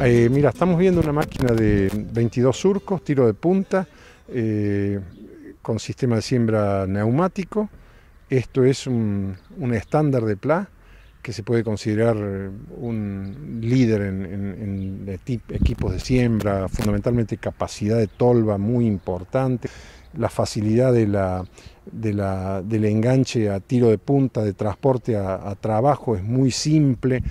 Eh, mira, estamos viendo una máquina de 22 surcos, tiro de punta, eh, con sistema de siembra neumático. Esto es un, estándar de PLA que se puede considerar un líder en equipos de siembra, fundamentalmente capacidad de tolva muy importante la facilidad del enganche a tiro de punta, de transporte a, trabajo, es muy simple,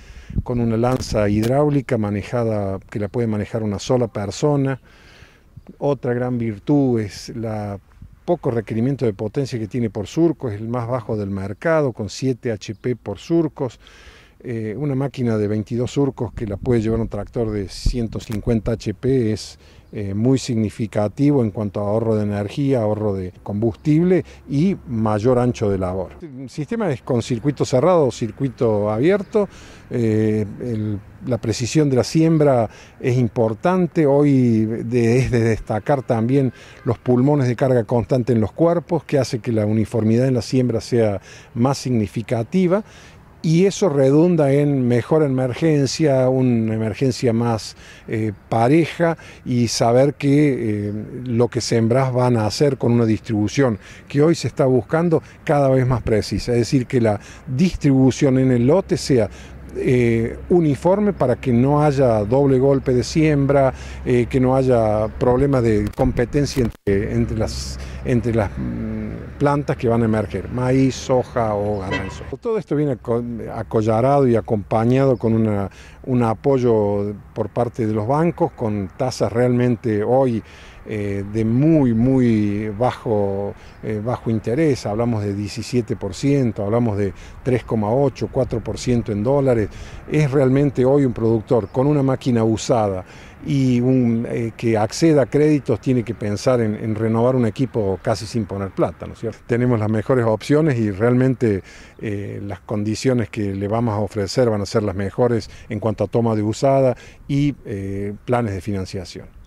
con una lanza hidráulica manejada, que la puede manejar una sola persona. Otra gran virtud es la poco requerimiento de potencia que tiene por surco, es el más bajo del mercado, con 7 HP por surcos. Eh, una máquina de 22 surcos que la puede llevar un tractor de 150 HP es eh, muy significativo en cuanto a ahorro de energía, ahorro de combustible y mayor ancho de labor. El sistema es con circuito cerrado circuito abierto. Eh, la precisión de la siembra es importante. Hoy de, es de destacar también los pulmones de carga constante en los cuerpos, que hace que la uniformidad en la siembra sea más significativa y eso redunda en mejor emergencia, una emergencia más eh, pareja y saber que eh, lo que sembras van a hacer con una distribución que hoy se está buscando cada vez más precisa. Es decir, que la distribución en el lote sea eh, uniforme para que no haya doble golpe de siembra, que no haya problemas de competencia entre, Entre las mm, plantas que van a emerger, maíz, soja o garbanzo. Todo esto viene acollarado y acompañado con una, un apoyo por parte de los bancos, con tasas realmente hoy eh, de muy, muy bajo, eh, bajo interés, hablamos de 17%, hablamos de 3,8, 4% en dólares, es realmente hoy un productor con una máquina usada y un, eh, que acceda a créditos tiene que pensar en, renovar un equipo casi sin poner plata, ¿no es cierto? Tenemos las mejores opciones y realmente las condiciones que le vamos a ofrecer van a ser las mejores en cuanto a toma de usada y planes de financiación.